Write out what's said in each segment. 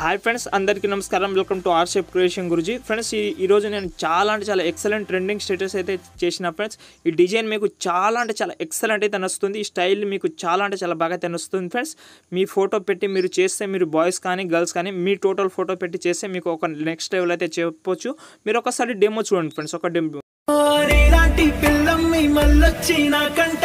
hi friends అందరికీ నమస్కారం welcome to R shape creation గురించి ఫ్రెండ్స్ ఈ ఈరోజు నేను చాలా అంటే చాలా ఎక్సలెంట్ ట్రెండింగ్ స్టేటస్ అయితే చేసిన ఫ్రెండ్స్ ఈ డిజైన్ మీకు చాలా అంటే చాలా ఎక్సలెంట్ అయితే నస్తుంది ఈ స్టైల్ మీకు చాలా అంటే చాలా బాగా నచ్చుతుంది ఫ్రెండ్స్ మీ ఫోటో పెట్టి మీరు చేస్తే మీరు బాయ్స్ కానీ గర్ల్స్ కానీ మీ టోటల్ ఫోటో పెట్టి చేస్తే మీకు ఒక నెక్స్ట్ లెవెల్ అయితే చెప్పొచ్చు మీరు ఒకసారి డెమో చూడండి ఫ్రెండ్స్ ఒక డెమో పిల్లం కంట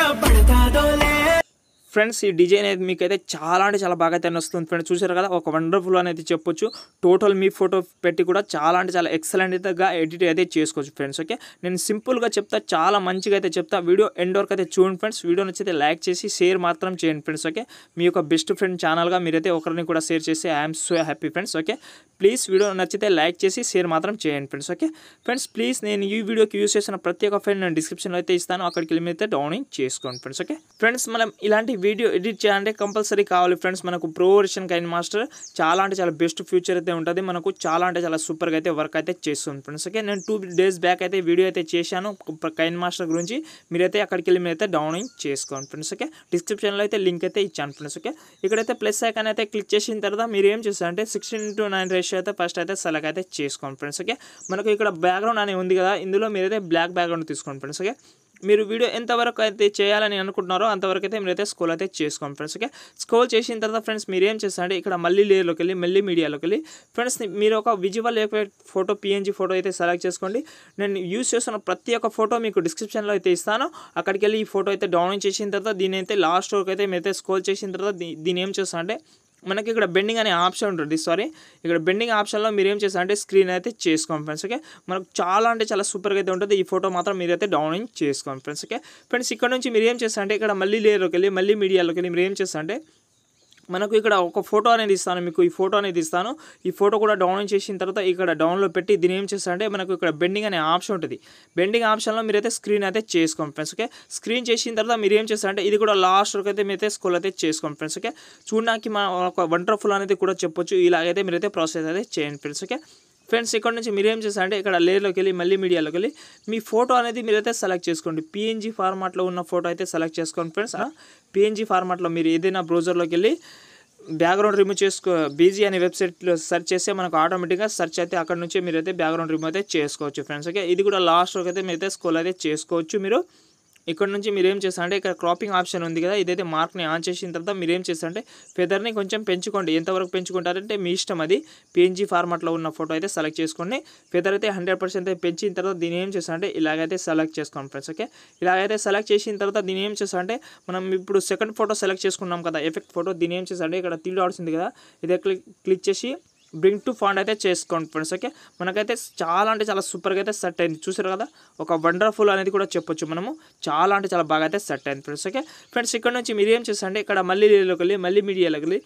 ఫ్రెండ్స్ ఈ డిజైన్ అయితే మీకు అయితే చాలా అంటే చాలా బాగా అయితే వస్తుంది ఫ్రెండ్స్ చూసారు కదా ఒక వండర్ఫుల్ అనేది చెప్పొచ్చు టోటల్ మీ ఫోటో పెట్టి కూడా చాలా అంటే చాలా ఎక్సలెంట్గా ఎడిట్ అయితే చేసుకోవచ్చు ఫ్రెండ్స్ ఓకే నేను సింపుల్గా చెప్తా చాలా మంచిగా అయితే చెప్తా వీడియో ఎండ్ వరకు అయితే చూడండి ఫ్రెండ్స్ వీడియో నచ్చితే లైక్ చేసి షేర్ మాత్రం చేయండి ఫ్రెండ్స్ ఓకే మీ యొక్క బెస్ట్ ఫ్రెండ్ ఛానల్గా మీరైతే ఒకరిని కూడా షేర్ చేసి I'm so happy friends okay please video నచ్చితే లైక్ చేసి షేర్ మాత్రం చేయండి ఫ్రెండ్స్ ఓకే ఫ్రెండ్స్ ప్లీజ్ నేను ఈ వీడియోకి యూస్ చేసిన ప్రతి ఒక్క ఫ్రెండ్ నేను డిస్క్రిప్షన్లో అయితే ఇస్తాను అక్కడికి వెళ్ళి అయితే డౌన్ చేసుకోండి ఫ్రెండ్స్ ఓకే ఫ్రెండ్స్ మనం ఇలాంటి వీడియో ఎడిట్ చేయాలంటే కంపల్సరీ కావాలి ఫ్రెండ్స్ మనకు ప్రో వర్షన్ కైన్ మాస్టర్ చాలా అంటే చాలా బెస్ట్ ఫ్యూచర్ అయితే ఉంటుంది మనకు చాలా అంటే చాలా సూపర్గా అయితే వర్క్ అయితే చేస్తుంది ఫ్రెండ్స్ ఓకే నేను టూ డేస్ బ్యాక్ అయితే వీడియో అయితే చేశాను కైన్ మాస్టర్ గురించి మీరైతే అక్కడికి వెళ్ళి మీరైతే డౌన్లోడ్ చేసుకోండి ఫ్రెండ్స్ ఓకే డిస్క్రిప్షన్లో అయితే లింక్ అయితే ఇచ్చాను ఫ్రెండ్స్ ఓకే ఇక్కడైతే ప్లస్ ఐకాన్ అయితే క్లిక్ చేసిన తర్వాత మీరు ఏం చేస్తారంటే సిక్స్టీన్ టు నైన్ రేషియో అయితే ఫస్ట్ అయితే సెలెక్ట్ అయితే చేసుకోండి ఫ్రెండ్స్ ఓకే మనకు ఇక్కడ బ్యాక్గ్రౌండ్ అనేది ఉంది కదా ఇందులో మీరైతే బ్లాక్ బ్యాక్గ్రౌండ్ తీసుకోండి ఫ్రెండ్స్ ఓకే మీరు వీడియో ఎంతవరకు అయితే చేయాలని అనుకుంటున్నారో అంతవరకు అయితే మీరైతే స్కోల్ అయితే చేసుకోండి ఫ్రెండ్స్ ఓకే స్కోల్ చేసిన తర్వాత ఫ్రెండ్స్ మీరు ఏం చేస్తారంటే ఇక్కడ మళ్ళీ లేయర్లోకి వెళ్ళి మళ్ళీ మీడియాలోకి వెళ్ళి ఫ్రెండ్స్ మీరు ఒక విజువల్ ఫోటో పిఎన్జీ ఫోటో అయితే సెలెక్ట్ చేసుకోండి నేను యూస్ చేస్తున్న ప్రతి ఒక్క ఫోటో మీకు డిస్క్రిప్షన్లో అయితే ఇస్తాను అక్కడికి వెళ్ళి ఈ ఫోటో అయితే డౌన్లోడ్ చేసిన తర్వాత దీని అయితే లాస్ట్ వరకు అయితే అయితే స్కోల్ చేసిన తర్వాత దీని ఏం చేస్తానంటే మనకి ఇక్కడ బెండింగ్ అనే ఆప్షన్ ఉంటుంది సారీ ఇక్కడ బెండింగ్ ఆప్షన్లో మీరు ఏం చేస్తారంటే స్క్రీన్ అయితే చేసుకోండి ఫ్రెండ్స్ ఓకే మనకు చాలా అంటే చాలా సూపర్గా అయితే ఉంటుంది ఈ ఫోటో మాత్రం మీరు అయితే డౌన్ చేసుకోండి ఫ్రెండ్స్ ఓకే ఫ్రెండ్స్ ఇక్కడ నుంచి మీరు ఏం చేస్తారంటే ఇక్కడ మళ్ళీ లేయర్లోకి వెళ్ళి మళ్ళీ మీడియాలోకి వెళ్ళి మీరు ఏం చేస్తారంటే మనకు ఇక్కడ ఒక ఫోటో అనేది ఇస్తాను మీకు ఈ ఫోటో అనేది ఇస్తాను ఈ ఫోటో కూడా డౌన్లోడ్ చేసిన తర్వాత ఇక్కడ డౌన్లోడ్ పెట్టి దీని ఏం చేస్తారంటే మనకు ఇక్కడ బెండింగ్ అనే ఆప్షన్ ఉంటుంది బెండింగ్ ఆప్షన్లో మీరైతే స్క్రీన్ అయితే చేసుకోండి ఫ్రెండ్స్ ఓకే స్క్రీన్ చేసిన తర్వాత మీరు ఏం చేస్తారంటే ఇది కూడా లాస్ట్ వరకు అయితే మీరైతే స్కూల్ అయితే చేసుకోండి ఫ్రెండ్స్ ఓకే చూడడానికి మన ఒక వండర్ఫుల్ అనేది కూడా చెప్పొచ్చు ఇలాగైతే మీరైతే ప్రాసెస్ అయితే చేయండి ఫ్రెండ్స్ ఓకే ఫ్రెండ్స్ ఇక్కడ నుంచి మీరు ఏం చేస్తారంటే ఇక్కడ లేయర్లోకి వెళ్ళి మళ్ళీ మీడియాలోకి వెళ్ళి మీ ఫోటో అనేది మీరైతే సెలెక్ట్ చేసుకోండి పిఎన్జీ ఫార్మాట్లో ఉన్న ఫోటో అయితే సెలెక్ట్ చేసుకోండి ఫ్రెండ్స్ పిఎన్జీ ఫార్మాట్లో మీరు ఏదైనా బ్రౌజర్లోకి వెళ్ళి బ్యాక్గ్రౌండ్ రిమూవ్ చేసుకో బీజీ అనే వెబ్సైట్లో సెర్చ్ చేస్తే మనకు ఆటోమేటిక్గా సెర్చ్ అయితే అక్కడ నుంచి అయితే బ్యాక్గ్రౌండ్ రిమూవ్ అయితే చేసుకోవచ్చు ఫ్రెండ్స్ ఓకే ఇది కూడా లాస్ట్ వరకు అయితే అయితే స్కోల్ అయితే చేసుకోవచ్చు మీరు ఇక్కడ నుంచి మీరు ఏం చేస్తారంటే ఇక్కడ క్రాపింగ్ ఆప్షన్ ఉంది కదా ఇదైతే మార్క్ని ఆన్ చేసిన తర్వాత మీరు ఏం చేస్తారంటే ఫెదర్ని కొంచెం పెంచుకోండి ఎంతవరకు పెంచుకుంటారంటే మీ ఇష్టం అది పిఎన్జీ ఫార్మాట్లో ఉన్న ఫోటో అయితే సెలెక్ట్ చేసుకోండి ఫెదర్ అయితే హండ్రెడ్ పర్సెంట్ పెంచిన తర్వాత దీని ఏం చేస్తారంటే ఇలాగైతే సెలెక్ట్ చేసుకోండి ఫ్రెండ్స్ ఓకే ఇలాగైతే సెలెక్ట్ చేసిన తర్వాత దీని ఏం చేస్తారంటే మనం ఇప్పుడు సెకండ్ ఫోటో సెలెక్ట్ చేసుకున్నాం కదా ఎఫెక్ట్ ఫోటో దీని ఏం చేస్తారంటే ఇక్కడ తిల్లు ఆడుతుంది కదా ఇదే క్లిక్ క్లిక్ చేసి బ్రింగ్ టు ఫాండ్ అయితే చేసుకోండి ఫ్రెండ్స్ ఓకే మనకైతే చాలా అంటే చాలా సూపర్గా అయితే సెట్ అయింది చూసారు కదా ఒక వండర్ఫుల్ అనేది కూడా చెప్పొచ్చు మనము చాలా అంటే చాలా బాగా అయితే సెట్ అయింది ఫ్రెండ్స్ ఓకే ఫ్రెండ్స్ ఇక్కడ నుంచి మీరు ఏం చేసండి ఇక్కడ మళ్ళీ రీల్లోకి వెళ్ళి మళ్ళీ మీడియాలోకి వెళ్ళి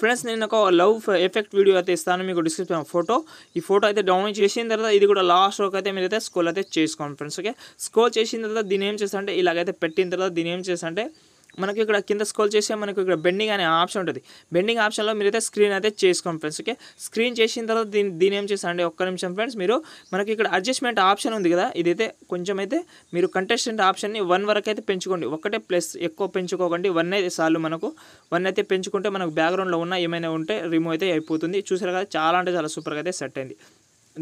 ఫ్రెండ్స్ నేను ఒక లవ్ ఎఫెక్ట్ వీడియో అయితే ఇస్తాను మీకు డిస్క్రిప్షన్ ఫోటో ఈ ఫోటో అయితే డౌన్లోడ్ చేసిన తర్వాత ఇది కూడా లాస్ట్ వరకు అయితే మీరు అయితే స్కోల్ అయితే చేసుకోండి ఫ్రెండ్స్ ఓకే స్కోల్ చేసిన తర్వాత దీని ఏం చేస్తా అంటే ఇలాగైతే పెట్టిన తర్వాత దీని ఏం చేస్తా అంటే మనకి ఇక్కడ కింద స్కోల్ చేస్తే మనకు ఇక్కడ బెండింగ్ అనే ఆప్షన్ ఉంటుంది బెండింగ్ ఆప్షన్లో మీరు అయితే స్క్రీన్ అయితే చేసుకోండి ఫ్రెండ్స్ ఓకే స్క్రీన్ చేసిన తర్వాత దీని దీని ఏం చేస్తారండి ఒక్క నిమిషం ఫ్రెండ్స్ మీరు మనకి ఇక్కడ అడ్జస్ట్మెంట్ ఆప్షన్ ఉంది కదా ఇదైతే కొంచెం అయితే మీరు కంటెస్టెంట్ ఆప్షన్ని వన్ వరకు అయితే పెంచుకోండి ఒకటే ప్లస్ ఎక్కువ పెంచుకోకండి వన్ అయితే సార్లు మనకు వన్ అయితే పెంచుకుంటే మనకు బ్యాక్గ్రౌండ్లో ఉన్న ఏమైనా ఉంటే రిమూవ్ అయితే అయిపోతుంది చూసారు కదా చాలా అంటే చాలా సూపర్గా అయితే సెట్ అయింది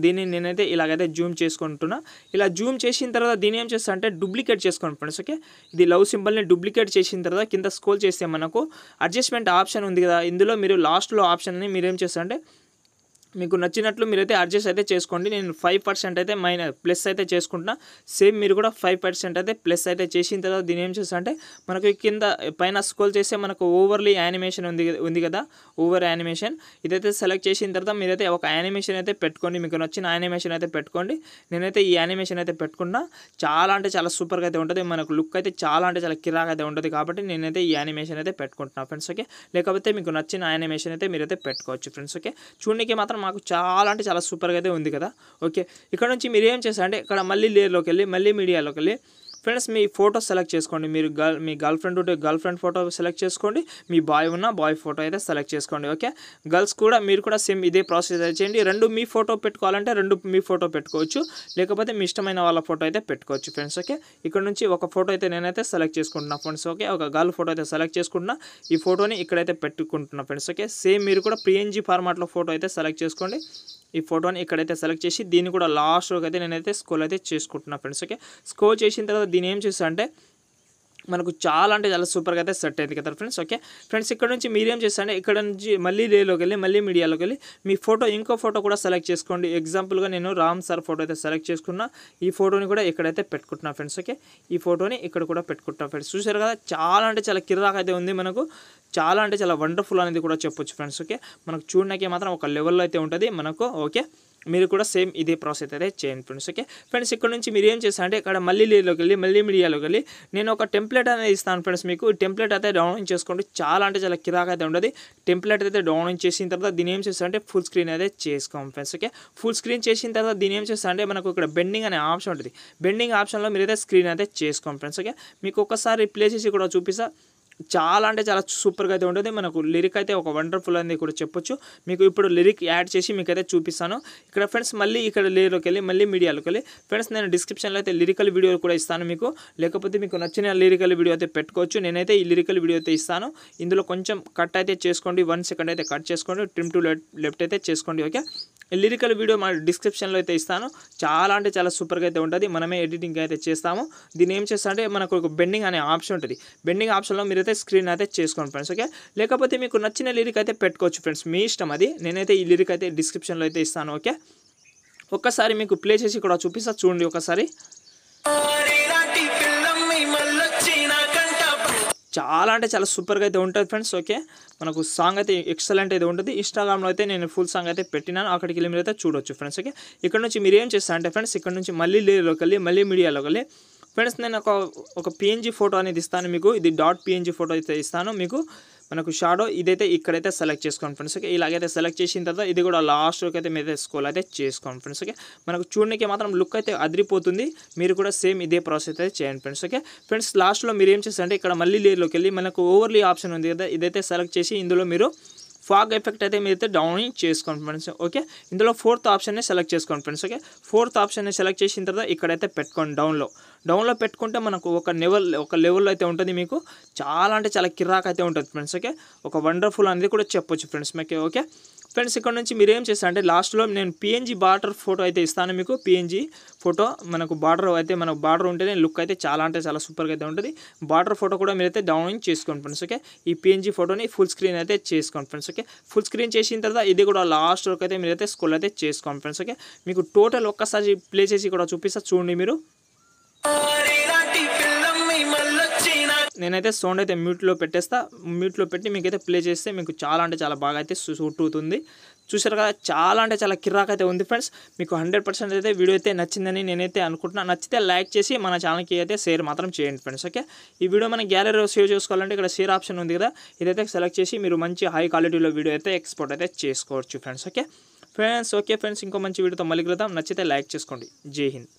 దీన్ని నేనైతే ఇలాగైతే జూమ్ చేసుకుంటున్నా ఇలా జూమ్ చేసిన తర్వాత దీన్ని ఏం చేస్తా అంటే డూప్లికేట్ చేసుకోండి ఫ్రెండ్స్ ఓకే ఇది లవ్ సింబల్ని డూప్లికేట్ చేసిన తర్వాత కింద స్కోల్ చేస్తే మనకు అడ్జస్ట్మెంట్ ఆప్షన్ ఉంది కదా ఇందులో మీరు లాస్ట్లో ఆప్షన్ని మీరు ఏం చేస్తారంటే మీకు నచ్చినట్లు మీరైతే అడ్జస్ట్ అయితే చేసుకోండి నేను ఫైవ్ పర్సెంట్ అయితే మైన ప్లస్ అయితే చేసుకుంటున్నా సేమ్ మీరు కూడా ఫైవ్ పర్సెంట్ అయితే ప్లస్ అయితే చేసిన తర్వాత దీని ఏం చేస్తా అంటే మనకు కింద పైన స్కోల్ చేస్తే మనకు ఓవర్లీ యానిమేషన్ ఉంది ఉంది కదా ఓవర్ యానిమేషన్ ఇదైతే సెలెక్ట్ చేసిన తర్వాత మీరైతే ఒక యానిమేషన్ అయితే పెట్టుకోండి మీకు నచ్చిన యానిమేషన్ అయితే పెట్టుకోండి నేనైతే ఈ యానిమేషన్ అయితే పెట్టుకున్నా చాలా అంటే చాలా సూపర్గా అయితే ఉంటుంది మనకు లుక్ అయితే చాలా అంటే చాలా కిరాక్ అయితే ఉంటుంది కాబట్టి నేనైతే ఈ యానిమేషన్ అయితే పెట్టుకుంటున్నాను ఫ్రెండ్స్ ఓకే లేకపోతే మీకు నచ్చిన యానిమేషన్ అయితే మీరైతే పెట్టుకోవచ్చు ఫ్రెండ్స్ ఓకే చూడడానికి మాత్రం మాత్రం మాకు చాలా అంటే చాలా సూపర్గా అయితే ఉంది కదా ఓకే ఇక్కడ నుంచి మీరు ఏం చేస్తారంటే ఇక్కడ మళ్ళీ లేయర్లోకి వెళ్ళి మళ్ళీ మీడియాలోకి వెళ్ళి ఫ్రెండ్స్ మీ ఫోటో సెలెక్ట్ చేసుకోండి మీరు గర్ల్ మీ గర్ల్ ఫ్రెండ్ ఉంటే గర్ల్ ఫ్రెండ్ ఫోటో సెలెక్ట్ చేసుకోండి మీ బాయ్ ఉన్న బాయ్ ఫోటో అయితే సెలెక్ట్ చేసుకోండి ఓకే గర్ల్స్ కూడా మీరు కూడా సేమ్ ఇదే ప్రాసెస్ అయితే చేయండి రెండు మీ ఫోటో పెట్టుకోవాలంటే రెండు మీ ఫోటో పెట్టుకోవచ్చు లేకపోతే మీ ఇష్టమైన వాళ్ళ ఫోటో అయితే పెట్టుకోవచ్చు ఫ్రెండ్స్ ఓకే ఇక్కడ నుంచి ఒక ఫోటో అయితే నేనైతే సెలెక్ట్ చేసుకుంటున్నా ఫ్రెండ్స్ ఓకే ఒక గర్ల్ ఫోటో అయితే సెలెక్ట్ చేసుకుంటున్నా ఈ ఫోటోని ఇక్కడైతే పెట్టుకుంటున్నా ఫ్రెండ్స్ ఓకే సేమ్ మీరు కూడా పిఎన్జీ ఫార్మాట్లో ఫోటో అయితే సెలెక్ట్ చేసుకోండి ఈ ఫోటోని ఇక్కడైతే సెలెక్ట్ చేసి దీన్ని కూడా లాస్ట్లోకి అయితే నేనైతే స్కోల్ అయితే చేసుకుంటున్నాను ఫ్రెండ్స్ ఓకే స్కోర్ చేసిన తర్వాత దీని ఏం చేస్తా అంటే మనకు చాలా అంటే చాలా సూపర్గా అయితే సెట్ అయింది కదా ఫ్రెండ్స్ ఓకే ఫ్రెండ్స్ ఇక్కడ నుంచి మీరేం చేస్తారంటే ఇక్కడ నుంచి మళ్ళీ రేలోకి వెళ్ళి మళ్ళీ మీడియాలోకి వెళ్ళి మీ ఫోటో ఇంకో ఫోటో కూడా సెలెక్ట్ చేసుకోండి ఎగ్జాంపుల్గా నేను రామ్ సార్ ఫోటో అయితే సెలెక్ట్ చేసుకున్నా ఈ ఫోటోని కూడా ఇక్కడైతే పెట్టుకుంటున్నా ఫ్రెండ్స్ ఓకే ఈ ఫోటోని ఇక్కడ కూడా పెట్టుకుంటున్నా ఫ్రెండ్స్ చూసారు కదా చాలా అంటే చాలా కిరాక్ అయితే ఉంది మనకు చాలా అంటే చాలా వండర్ఫుల్ అనేది కూడా చెప్పొచ్చు ఫ్రెండ్స్ ఓకే మనకు చూడడానికి మాత్రం ఒక లెవెల్లో అయితే ఉంటుంది మనకు ఓకే మీరు కూడా సేమ్ ఇదే ప్రాసెస్ అయితే చేయండి ఫ్రెండ్స్ ఓకే ఫ్రెండ్స్ ఇక్కడ నుంచి మీరు ఏం చేస్తారంటే ఇక్కడ మళ్ళీ లీలోకి వెళ్ళి మళ్ళీ మీడియాలోకి వెళ్ళి నేను ఒక టెంప్లెట్ అనేది ఇస్తాను ఫ్రెండ్స్ మీకు టెంప్లెట్ అయితే డౌన్లోడ్ చేసుకోండి చాలా అంటే చాలా కిరాక్ అయితే ఉండదు టెంప్లెట్ అయితే డౌన్లోడ్ చేసిన తర్వాత దీని ఏం చేస్తారంటే ఫుల్ స్క్రీన్ అయితే చేసుకోం ఫ్రెండ్స్ ఓకే ఫుల్ స్క్రీన్ చేసిన తర్వాత దీని ఏం చేస్తారంటే మనకు ఇక్కడ బెండింగ్ అనే ఆప్షన్ ఉంటుంది బెండింగ్ ఆప్షన్లో మీరు అయితే స్క్రీన్ అయితే చేసుకోం ఫ్రెండ్స్ ఓకే మీకు ఒకసారి ప్లేసెస్ కూడా చూపిస్తా చాలా అంటే చాలా సూపర్గా అయితే ఉంటుంది మనకు లిరిక్ అయితే ఒక వండర్ఫుల్ అనేది కూడా చెప్పొచ్చు మీకు ఇప్పుడు లిరిక్ యాడ్ చేసి మీకైతే చూపిస్తాను ఇక్కడ ఫ్రెండ్స్ మళ్ళీ ఇక్కడ లేరులోకి వెళ్ళి మళ్ళీ మీడియాలోకి వెళ్ళి ఫ్రెండ్స్ నేను డిస్క్రిప్షన్లో అయితే లిరికల్ వీడియో కూడా ఇస్తాను మీకు లేకపోతే మీకు నచ్చిన లిరికల్ వీడియో అయితే పెట్టుకోవచ్చు నేనైతే ఈ లిరికల్ వీడియో అయితే ఇస్తాను ఇందులో కొంచెం కట్ అయితే చేసుకోండి వన్ సెకండ్ అయితే కట్ చేసుకోండి ట్రిమ్ టు లెఫ్ట్ అయితే చేసుకోండి ఓకే లిరికల్ వీడియో మన డిస్క్రిప్షన్లో అయితే ఇస్తాను చాలా అంటే చాలా సూపర్గా అయితే ఉంటుంది మనమే ఎడిటింగ్ అయితే చేస్తాము దీన్ని ఏం చేస్తామంటే మనకు ఒక బెండింగ్ అనే ఆప్షన్ ఉంటుంది బెండింగ్ ఆప్షన్లో మీరైతే స్క్రీన్ అయితే చేసుకోండి ఫ్రెండ్స్ ఓకే లేకపోతే మీకు నచ్చిన లిరిక్ అయితే పెట్టుకోవచ్చు ఫ్రెండ్స్ మీ ఇష్టం అది నేనైతే ఈ లిరిక్ అయితే డిస్క్రిప్షన్లో అయితే ఇస్తాను ఓకే ఒక్కసారి మీకు ప్లే చేసి ఇక్కడ చూపిస్తా చూడండి ఒకసారి చాలా అంటే చాలా సూపర్గా అయితే ఉంటుంది ఫ్రెండ్స్ ఓకే మనకు సాంగ్ అయితే ఎక్సలెంట్ అయితే ఉంటుంది ఇన్స్టాగ్రామ్లో అయితే నేను ఫుల్ సాంగ్ అయితే పెట్టినాను అక్కడికి వెళ్ళి మీరు అయితే చూడొచ్చు ఫ్రెండ్స్ ఓకే ఇక్కడ నుంచి మీరు ఏం అంటే ఫ్రెండ్స్ ఇక్కడ నుంచి మళ్ళీ లేలోకి వెళ్ళి మళ్ళీ మీడియాలోకి వెళ్ళి ఫ్రెండ్స్ నేను ఒక ఒక పిఎన్జీ ఫోటో అనేది ఇస్తాను మీకు ఇది డాట్ పిఎన్జీ ఫోటో అయితే ఇస్తాను మీకు మనకు షాడో ఇదైతే ఇక్కడైతే సెలెక్ట్ చేసుకోండి ఫ్రెండ్స్ ఓకే ఇలాగైతే సెలెక్ట్ చేసిన తర్వాత ఇది కూడా లాస్ట్లోకి అయితే మీద స్కోల్ అయితే చేసుకోండి ఫ్రెండ్స్ ఓకే మనకు చూడడానికి మాత్రం లుక్ అయితే అదిరిపోతుంది మీరు కూడా సేమ్ ఇదే ప్రాసెస్ అయితే చేయండి ఫ్రెండ్స్ ఓకే ఫ్రెండ్స్ లాస్ట్లో మీరు ఏం చేస్తారంటే ఇక్కడ మళ్ళీ లేయర్లోకి వెళ్ళి మనకు ఓవర్లీ ఆప్షన్ ఉంది కదా ఇదైతే సెలెక్ట్ చేసి ఇందులో మీరు ఫాగ్ ఎఫెక్ట్ అయితే మీరు అయితే డౌన్ చేసుకోండి ఫ్రెండ్స్ ఓకే ఇందులో ఫోర్త్ ఆప్షన్ని సెలెక్ట్ చేసుకోండి ఫ్రెండ్స్ ఓకే ఫోర్త్ ఆప్షన్ని సెలెక్ట్ చేసిన తర్వాత ఇక్కడైతే పెట్టుకోండి డౌన్లో డౌన్లో పెట్టుకుంటే మనకు ఒక లెవెల్ ఒక లెవెల్లో అయితే ఉంటుంది మీకు చాలా అంటే చాలా కిరాక్ అయితే ఉంటుంది ఫ్రెండ్స్ ఓకే ఒక వండర్ఫుల్ అనేది కూడా చెప్పొచ్చు ఫ్రెండ్స్ మీకు ఓకే ఫ్రెండ్స్ ఇక్కడ నుంచి మీరు ఏం చేస్తారు అంటే లాస్ట్లో నేను పిఎన్జీ బార్డర్ ఫోటో అయితే ఇస్తాను మీకు పిఎన్జీ ఫోటో మనకు బార్డర్ అయితే మనకు బార్డర్ ఉంటేనే లుక్ అయితే చాలా అంటే చాలా సూపర్గా అయితే ఉంటుంది బార్డర్ ఫోటో కూడా మీరైతే డౌన్లోడ్ చేసుకోండి ఫ్రెండ్స్ ఓకే ఈ పిఎన్జీ ఫోటోని ఫుల్ స్క్రీన్ అయితే చేసుకోండి ఫ్రెండ్స్ ఓకే ఫుల్ స్క్రీన్ చేసిన తర్వాత ఇది కూడా లాస్ట్ వరకు అయితే మీరు అయితే స్కూల్ అయితే చేసుకోండి ఫ్రెండ్స్ ఓకే మీకు టోటల్ ఒక్కసారి ప్లే చేసి కూడా చూపిస్తా చూడండి మీరు నేనైతే సౌండ్ అయితే మ్యూట్లో పెట్టేస్తా మ్యూట్లో పెట్టి మీకైతే ప్లే చేస్తే మీకు చాలా అంటే చాలా బాగా అయితే సూట్ అవుతుంది చూసారు కదా చాలా అంటే చాలా కిరాక్ అయితే ఉంది ఫ్రెండ్స్ మీకు హండ్రెడ్ పర్సెంట్ అయితే వీడియో అయితే నచ్చిందని నేనైతే అనుకుంటున్నాను నచ్చితే లైక్ చేసి మన ఛానల్కి అయితే షేర్ మాత్రం చేయండి ఫ్రెండ్స్ ఓకే ఈ వీడియో మన గ్యాలరీలో సేవ్ చేసుకోవాలంటే ఇక్కడ షేర్ ఆప్షన్ ఉంది కదా ఇదైతే సెలెక్ట్ చేసి మీరు మంచి హై క్వాలిటీలో వీడియో అయితే ఎక్స్పోర్ట్ అయితే చేసుకోవచ్చు friends okay friends okay friends ఇంకో మంచి వీడియోతో మళ్ళీ కలుద్దాం నచ్చితే లైక్ చేసుకోండి జై హింద్